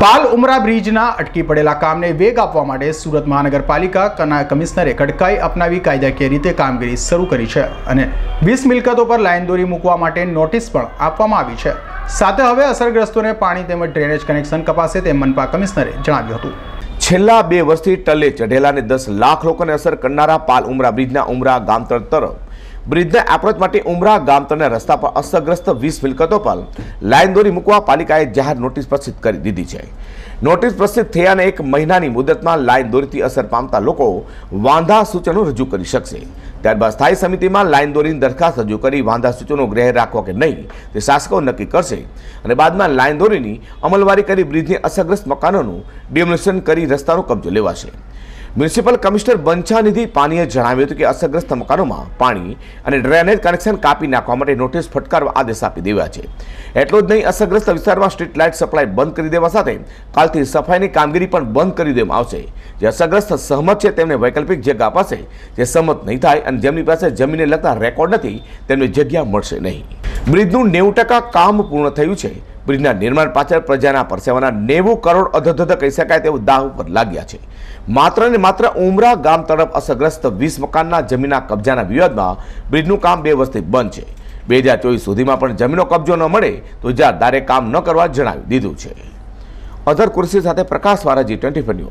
પાલ ઉમરા બ્રિજના અટકી પડેલા કામને વેગ આપવા માટે સુરત મહાનગરપાલિકા કમિશનરે કડકાઈ અપનાવી કાયદાકીય રીતે કામગીરી શરૂ કરી છે અને વીસ મિલકતો પર લાઇન દોરી મૂકવા માટે નોટિસ પણ આપવામાં આવી છે સાથે હવે અસરગ્રસ્તોને પાણી તેમજ ડ્રેનેજ કનેક્શન કપાશે તેમ મનપા કમિશનરે જણાવ્યું હતું છેલ્લા બે વર્ષથી ટલે ચઢેલા અને દસ લાખ લોકોને અસર કરનારા પાલ ઉમરા બ્રિજના ઉમરા ગામ તરફ બ્રિજને એપ્રોચ માટે ઉમરા ગામ ગામતરના રસ્તા પર અસરગ્રસ્ત વીસ મિલકતો પર લાઇન દોરી મૂકવા પાલિકાએ જાહેર નોટિસ પ્રસિદ્ધ કરી દીધી છે નોટિસ પ્રસિદ્ધ થયાને એક મહિનાની મુદતમાં લાઇન દોરીથી અસર પામતા લોકો વાંધા સૂચનો રજૂ કરી શકશે ત્યારબાદ સ્થાયી સમિતિમાં લાઇન દોરીની દરખાસ્ત રજૂ કરી વાંધા સૂચનો ગ્રહ રાખવા કે નહીં તે શાસકો નક્કી કરશે અને બાદમાં લાઇન દોરીની અમલવારી કરી બ્રિજની અસરગ્રસ્ત મકાનોનું ડિમોલિશન કરી રસ્તાનો કબજો લેવાશે મ્યુનિસિપલ કમિશનર બંછાનિધિ પાનીએ જણાવ્યું હતું કે અસરગ્રસ્ત મકાનોમાં પાણી અને ડ્રેનેજ કનેક્શન કાપી નાખવા માટે નોટિસ ફટકારવા આદેશ આપી દેવા છે એટલું જ નહીં અસરગ્રસ્ત વિસ્તારમાં સ્ટ્રીટ લાઇટ સપ્લાય બંધ કરી દેવા સાથે કાલથી સફાઈની કામગીરી પણ બંધ કરી દેવામાં આવશે જે અસરગ્રસ્ત સહમત છે તેમને વૈકલ્પિક જગ્યા અપાશે જે સહમત નહીં થાય અને જેમની પાસે જમીનને લગતા રેકોર્ડ નથી તેમને જગ્યા મળશે નહીં બ્રિજનું નેવું ટકા કામ પૂર્ણ થયું છે બ્રિજના નિર્માણ પાછળ પ્રજાના પરસેવાના નેવું કરોડ અધધધ કહી શકાય તેવું દાહ ઉપર લાગ્યા છે માત્ર ને માત્ર ઉમરા ગામ તરફ અસરગ્રસ્ત વીસ મકાનના જમીનના કબજાના વિવાદમાં બ્રિજનું કામ બે વર્ષથી બંધ છે બે હજાર ચોવીસ સુધીમાં પણ જમીનો કબજો ન મળે તો દારે કામ ન કરવા જણાવી દીધું છે અધર કુર્સી સાથે પ્રકાશ વાળા જી ટ્વેન્ટી